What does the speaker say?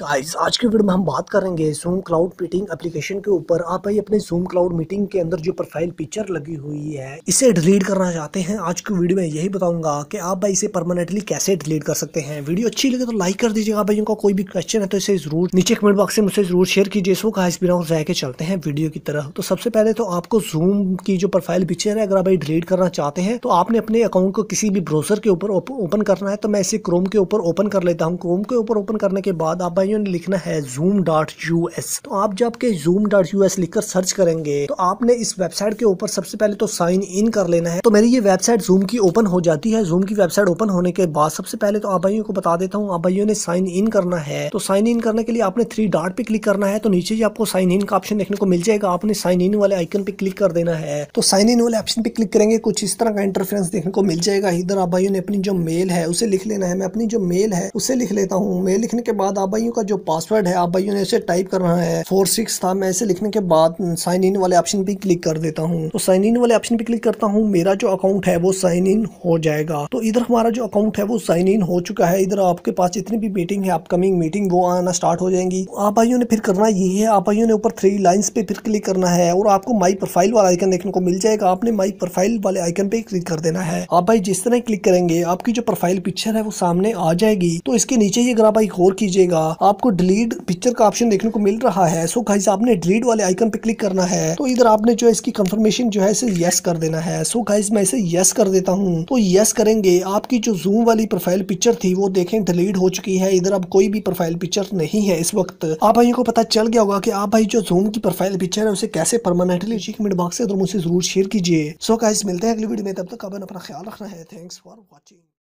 guys आज के video में हम बात करेंगे जूम क्लाउड मीटिंग एप्लीकेशन के ऊपर आप भाई अपने जूम क्लाउड मीटिंग के अंदर जो प्रोफाइल पिक्चर लगी हुई है इसे डिलीट करना चाहते हैं आज के वीडियो में यही बताऊंगा कि आप भाई इसे परमानेंटली कैसे डिलीट कर सकते हैं वीडियो अच्छी लगे तो लाइक कर दीजिएगा भाई उनका कोई भी क्वेश्चन है तो इसे जरूर नीचे कमेंट बॉक्स में मुझसे जरूर शेयर कीजिए इसको गाइस बिना रह के चलते हैं वीडियो की तरफ तो सबसे पहले तो आपको जूम की जो प्रोफाइल पिक्चर है अगर आप भाई डिलीट करना चाहते हैं तो आपने अपने अकाउंट को किसी भी ब्रोसर के ऊपर ओपन करना है तो मैं इसे क्रोम के ऊपर ओपन कर लेता हूँ क्रोम के ऊपर ओपन करने के बाद आप भाई भाइयों ने लिखना है जूम डॉट यू एस तो आप जब के जूम डॉट यू एस लिखकर सर्च करेंगे तो आपने इस वेबसाइट के ऊपर सबसे पहले तो साइन इन कर लेना है तो मेरी ये वेबसाइट जूम की ओपन हो जाती है जूम की वेबसाइट ओपन होने के बाद सबसे पहले तो आप भाइयों को बता देता हूँ आप भाइयों ने साइन इन करना है तो साइन इन करने के लिए आपने थ्री डॉट पे क्लिक करना है तो नीचे ही आपको साइन इन का ऑप्शन देखने को मिल जाएगा आपने साइन इन वाले आइकन पे क्लिक कर देना है तो साइन इन वाले ऑप्शन पे क्लिक करेंगे कुछ इस तरह का इंटरफेरेंस देखने को मिल जाएगा इधर आप भाइयों ने अपनी जो मेल है उसे लिख लेना है मैं अपनी जो मेल है उसे लिख लेता हूँ मेल लिखने के बाद आप भाइयों का जो पासवर्ड है आप भाइयों ने इसे टाइप करना है फोर सिक्स था मैं इसे लिखने के बाद साइन इन वाले ऑप्शन पे क्लिक कर देता हूँ तो साइन इन वाले ऑप्शन पे क्लिक करता हूँ मेरा जो अकाउंट है वो साइन इन हो जाएगा तो इधर हमारा जो अकाउंट है वो साइन इन हो चुका है इधर आपके पास जितनी भी मीटिंग है अपकमिंग मीटिंग वो आना स्टार्ट हो जाएंगी आप भाइयों ने फिर करना ये है आप भाइयों ने ऊपर थ्री लाइन्स पे फिर क्लिक करना है और आपको माई प्रोफाइल वाला आइकन देखने को मिल जाएगा आपने माई प्रोफाइल वाले आइकन पे क्लिक कर देना है आप भाई जिस तरह क्लिक करेंगे आपकी जो प्रोफाइल पिक्चर है वो सामने आ जाएगी तो इसके नीचे ही अगर आप भाई गौर कीजिएगा आपको डिलीट पिक्चर का ऑप्शन देखने को मिल रहा है सो गाइज आपने डिलीट वाले आइकन पे क्लिक करना है तो इधर आपने जो है इसकी कंफर्मेशन जो है इसे यस कर देना है सो गाइज मैं इसे यस कर देता हूँ तो यस करेंगे आपकी जो जूम वाली प्रोफाइल पिक्चर थी वो देखें डिलीट हो चुकी है इधर अब कोई भी प्रोफाइल पिक्चर नहीं है इस वक्त आप भाई को पता चल गया होगा कि आप भाई जो जूम की प्रोफाइल पिक्चर है उसे कैसे परमानेंटली कमेंट बॉक्स से मुझसे जरूर शेयर कीजिए सो so मिलते हैं अगली वीडियो में तब तक अपना ख्याल रखना है थैंक्स फॉर वॉचिंग